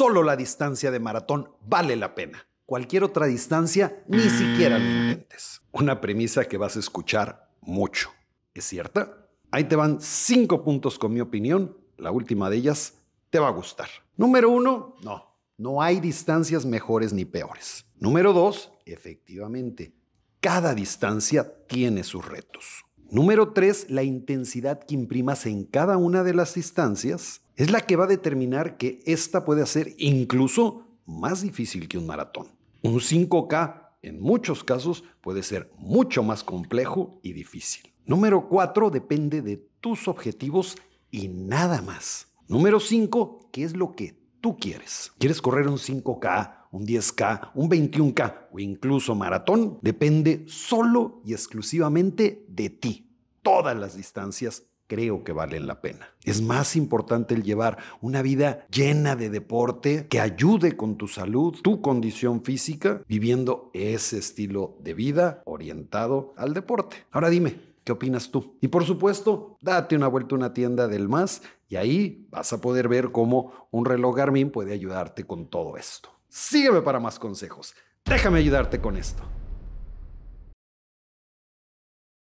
Solo la distancia de maratón vale la pena. Cualquier otra distancia ni mm. siquiera lo intentes. Una premisa que vas a escuchar mucho. ¿Es cierta? Ahí te van cinco puntos con mi opinión. La última de ellas te va a gustar. Número uno, no. No hay distancias mejores ni peores. Número dos, efectivamente, cada distancia tiene sus retos. Número tres, la intensidad que imprimas en cada una de las distancias es la que va a determinar que esta puede ser incluso más difícil que un maratón. Un 5K en muchos casos puede ser mucho más complejo y difícil. Número 4 depende de tus objetivos y nada más. Número 5, ¿qué es lo que tú quieres? ¿Quieres correr un 5K, un 10K, un 21K o incluso maratón? Depende solo y exclusivamente de ti. Todas las distancias creo que valen la pena. Es más importante el llevar una vida llena de deporte que ayude con tu salud, tu condición física, viviendo ese estilo de vida orientado al deporte. Ahora dime, ¿Qué opinas tú? Y por supuesto, date una vuelta a una tienda del más y ahí vas a poder ver cómo un reloj Garmin puede ayudarte con todo esto. Sígueme para más consejos. Déjame ayudarte con esto.